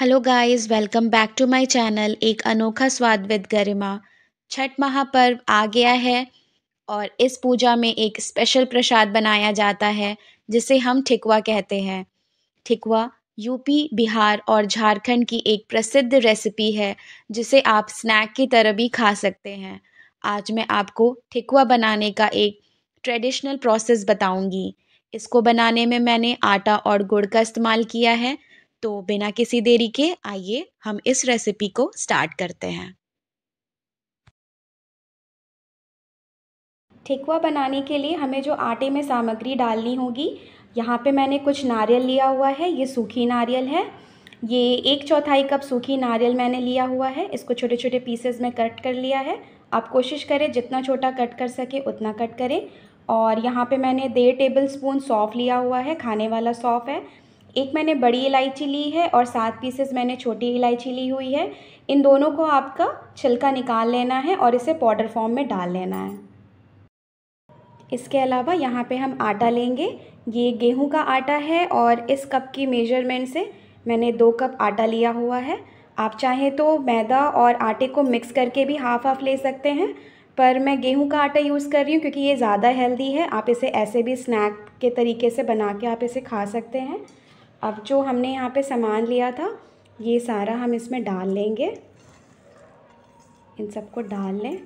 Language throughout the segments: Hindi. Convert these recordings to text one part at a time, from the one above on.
hello guys welcome back to my channel एक अनोखा स्वाद विद गरिमा छठ महापर्व आ गया है और इस पूजा में एक स्पेशल प्रसाद बनाया जाता है जिसे हम ठिकुआ कहते हैं ठिकुआ यूपी बिहार और झारखंड की एक प्रसिद्ध रेसिपी है जिसे आप स्नैक की तरह भी खा सकते हैं आज मैं आपको ठिकुआ बनाने का एक ट्रेडिशनल प्रोसेस बताऊँगी इसको बनाने में मैंने आटा और गुड़ का इस्तेमाल किया है तो बिना किसी देरी के आइए हम इस रेसिपी को स्टार्ट करते हैं ठेकुआ बनाने के लिए हमें जो आटे में सामग्री डालनी होगी यहाँ पे मैंने कुछ नारियल लिया हुआ है ये सूखी नारियल है ये एक चौथाई कप सूखी नारियल मैंने लिया हुआ है इसको छोटे छोटे पीसेस में कट कर लिया है आप कोशिश करें जितना छोटा कट कर सके उतना कट करें और यहाँ पे मैंने डेढ़ टेबल स्पून सौफ़ लिया हुआ है खाने वाला सौफ़ है एक मैंने बड़ी इलायची ली है और सात पीसेस मैंने छोटी इलायची ली हुई है इन दोनों को आपका छिलका निकाल लेना है और इसे पाउडर फॉर्म में डाल लेना है इसके अलावा यहाँ पे हम आटा लेंगे ये गेहूं का आटा है और इस कप की मेजरमेंट से मैंने दो कप आटा लिया हुआ है आप चाहें तो मैदा और आटे को मिक्स करके भी हाफ हाफ ले सकते हैं पर मैं गेहूं का आटा यूज़ कर रही हूँ क्योंकि ये ज़्यादा हेल्दी है आप इसे ऐसे भी स्नैक के तरीके से बना के आप इसे खा सकते हैं अब जो हमने यहाँ पे सामान लिया था ये सारा हम इसमें डाल लेंगे इन सबको डाल लें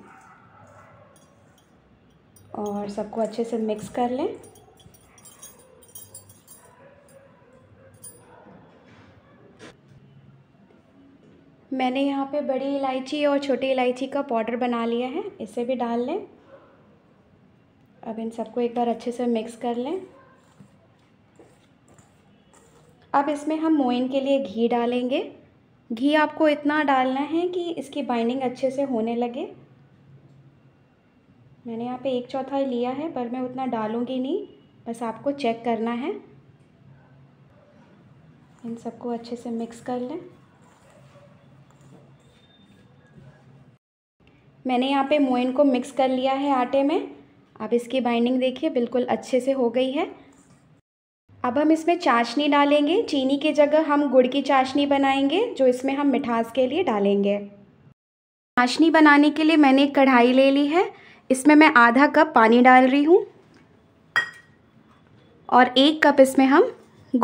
और सबको अच्छे से मिक्स कर लें मैंने यहाँ पे बड़ी इलायची और छोटी इलायची का पाउडर बना लिया है इसे भी डाल लें अब इन सबको एक बार अच्छे से मिक्स कर लें अब इसमें हम मोइन के लिए घी डालेंगे घी आपको इतना डालना है कि इसकी बाइंडिंग अच्छे से होने लगे मैंने यहाँ पे एक चौथाई लिया है पर मैं उतना डालूँगी नहीं बस आपको चेक करना है इन सबको अच्छे से मिक्स कर लें मैंने यहाँ पे मोइन को मिक्स कर लिया है आटे में अब इसकी बाइंडिंग देखिए बिल्कुल अच्छे से हो गई है अब हम इसमें चाशनी डालेंगे चीनी की जगह हम गुड़ की चाशनी बनाएंगे जो इसमें हम मिठास के लिए डालेंगे चाशनी बनाने के लिए मैंने एक कढ़ाई ले ली है इसमें मैं आधा कप पानी डाल रही हूँ और एक कप इसमें हम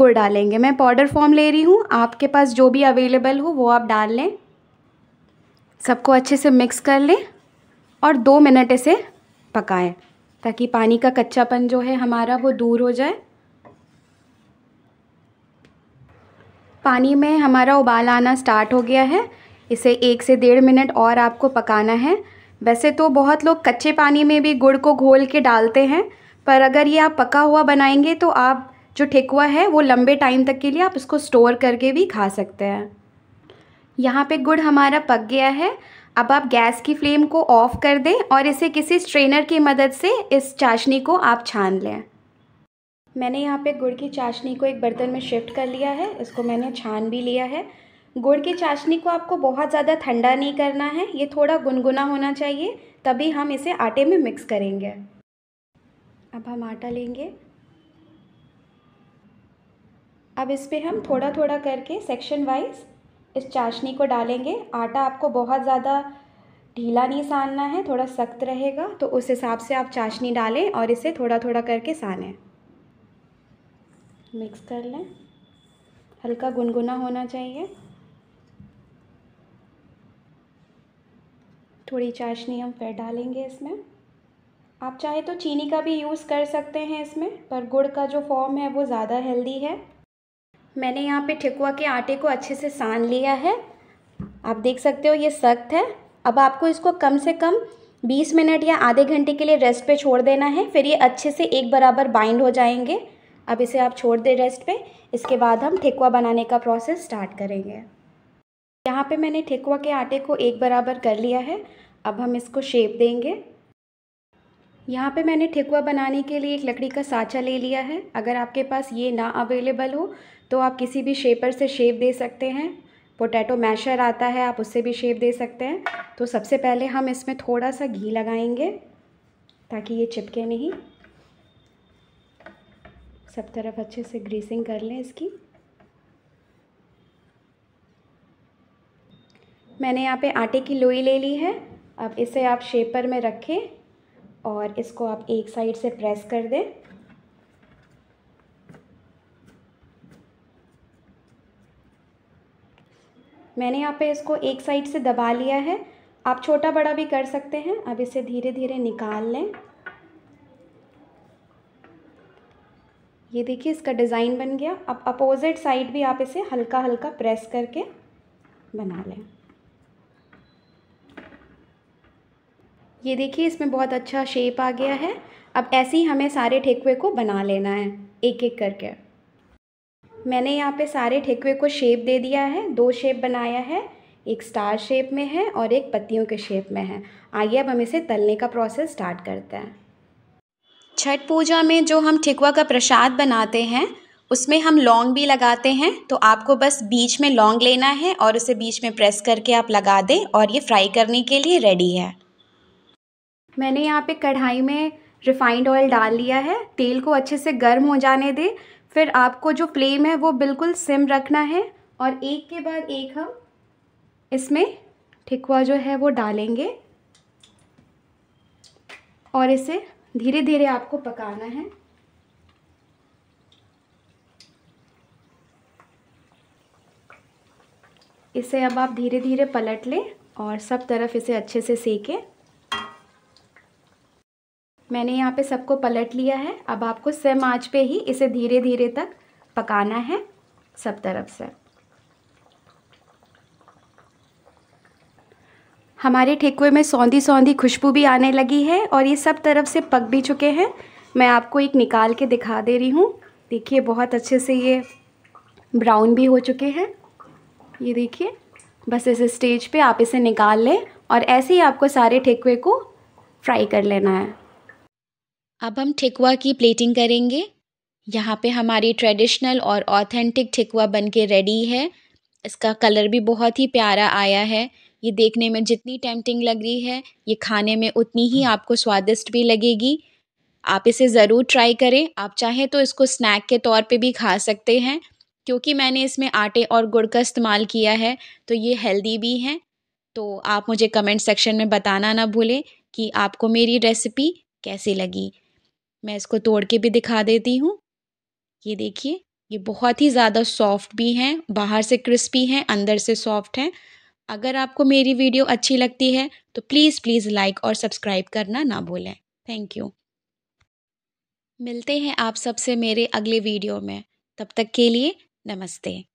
गुड़ डालेंगे मैं पाउडर फॉर्म ले रही हूँ आपके पास जो भी अवेलेबल हो वो आप डाल लें सबको अच्छे से मिक्स कर लें और दो मिनट इसे पकाएं ताकि पानी का कच्चापन जो है हमारा वो दूर हो जाए पानी में हमारा उबाल आना स्टार्ट हो गया है इसे एक से डेढ़ मिनट और आपको पकाना है वैसे तो बहुत लोग कच्चे पानी में भी गुड़ को घोल के डालते हैं पर अगर ये आप पका हुआ बनाएंगे तो आप जो ठेकुआ है वो लंबे टाइम तक के लिए आप इसको स्टोर करके भी खा सकते हैं यहाँ पे गुड़ हमारा पक गया है अब आप गैस की फ्लेम को ऑफ़ कर दें और इसे किसी स्ट्रेनर की मदद से इस चाशनी को आप छान लें मैंने यहाँ पे गुड़ की चाशनी को एक बर्तन में शिफ्ट कर लिया है इसको मैंने छान भी लिया है गुड़ की चाशनी को आपको बहुत ज़्यादा ठंडा नहीं करना है ये थोड़ा गुनगुना होना चाहिए तभी हम इसे आटे में मिक्स करेंगे अब हम आटा लेंगे अब इस पर हम थोड़ा थोड़ा करके सेक्शन वाइज इस चाशनी को डालेंगे आटा आपको बहुत ज़्यादा ढीला नहीं सानना है थोड़ा सख्त रहेगा तो उस हिसाब से आप चाशनी डालें और इसे थोड़ा थोड़ा करके सानें मिक्स कर लें हल्का गुनगुना होना चाहिए थोड़ी चाशनी हम फिर डालेंगे इसमें आप चाहे तो चीनी का भी यूज़ कर सकते हैं इसमें पर गुड़ का जो फॉर्म है वो ज़्यादा हेल्दी है मैंने यहाँ पे ठिकुआ के आटे को अच्छे से सान लिया है आप देख सकते हो ये सख्त है अब आपको इसको कम से कम 20 मिनट या आधे घंटे के लिए रेस्ट पे छोड़ देना है फिर ये अच्छे से एक बराबर बाइंड हो जाएंगे अब इसे आप छोड़ दें रेस्ट पे इसके बाद हम ठेकुआ बनाने का प्रोसेस स्टार्ट करेंगे यहाँ पे मैंने ठेकुआ के आटे को एक बराबर कर लिया है अब हम इसको शेप देंगे यहाँ पे मैंने ठेकुआ बनाने के लिए एक लकड़ी का साँचा ले लिया है अगर आपके पास ये ना अवेलेबल हो तो आप किसी भी शेपर से शेप दे सकते हैं पोटैटो मैशर आता है आप उससे भी शेप दे सकते हैं तो सबसे पहले हम इसमें थोड़ा सा घी लगाएंगे ताकि ये चिपके नहीं सब तरफ अच्छे से ग्रीसिंग कर लें इसकी मैंने यहाँ पे आटे की लोई ले ली है अब इसे आप शेपर में रखें और इसको आप एक साइड से प्रेस कर दें मैंने यहाँ पे इसको एक साइड से दबा लिया है आप छोटा बड़ा भी कर सकते हैं अब इसे धीरे धीरे निकाल लें ये देखिए इसका डिज़ाइन बन गया अब अपोजिट साइड भी आप इसे हल्का हल्का प्रेस करके बना लें ये देखिए इसमें बहुत अच्छा शेप आ गया है अब ऐसे ही हमें सारे ठेकुए को बना लेना है एक एक करके मैंने यहाँ पे सारे ठेकुए को शेप दे दिया है दो शेप बनाया है एक स्टार शेप में है और एक पत्तियों के शेप में है आइए अब हम इसे तलने का प्रोसेस स्टार्ट करते हैं छठ पूजा में जो हम ठिकुआ का प्रसाद बनाते हैं उसमें हम लौंग भी लगाते हैं तो आपको बस बीच में लौंग लेना है और उसे बीच में प्रेस करके आप लगा दें और ये फ्राई करने के लिए रेडी है मैंने यहाँ पे कढ़ाई में रिफाइंड ऑयल डाल लिया है तेल को अच्छे से गर्म हो जाने दें फिर आपको जो फ्लेम है वो बिल्कुल सिम रखना है और एक के बाद एक हम इसमें ठिकुआ जो है वो डालेंगे और इसे धीरे धीरे आपको पकाना है इसे अब आप धीरे धीरे पलट लें और सब तरफ इसे अच्छे से सेकें मैंने यहाँ पे सबको पलट लिया है अब आपको सेम आँच पे ही इसे धीरे धीरे तक पकाना है सब तरफ से हमारे ठेकुए में सौंधी सौंधी खुशबू भी आने लगी है और ये सब तरफ से पक भी चुके हैं मैं आपको एक निकाल के दिखा दे रही हूँ देखिए बहुत अच्छे से ये ब्राउन भी हो चुके हैं ये देखिए बस इस स्टेज पे आप इसे निकाल लें और ऐसे ही आपको सारे ठेकुए को फ्राई कर लेना है अब हम ठेकुआ की प्लेटिंग करेंगे यहाँ पे हमारी ट्रेडिशनल और ऑथेंटिक ठेकुआ बनके रेडी है इसका कलर भी बहुत ही प्यारा आया है ये देखने में जितनी टेम्पटिंग लग रही है ये खाने में उतनी ही आपको स्वादिष्ट भी लगेगी आप इसे ज़रूर ट्राई करें आप चाहें तो इसको स्नैक के तौर पे भी खा सकते हैं क्योंकि मैंने इसमें आटे और गुड़ का इस्तेमाल किया है तो ये हेल्दी भी हैं तो आप मुझे कमेंट सेक्शन में बताना ना भूलें कि आपको मेरी रेसिपी कैसी लगी मैं इसको तोड़ के भी दिखा देती हूँ ये देखिए ये बहुत ही ज़्यादा सॉफ्ट भी हैं बाहर से क्रिस्पी हैं अंदर से सॉफ्ट हैं अगर आपको मेरी वीडियो अच्छी लगती है तो प्लीज़ प्लीज़ लाइक और सब्सक्राइब करना ना भूलें थैंक यू मिलते हैं आप सबसे मेरे अगले वीडियो में तब तक के लिए नमस्ते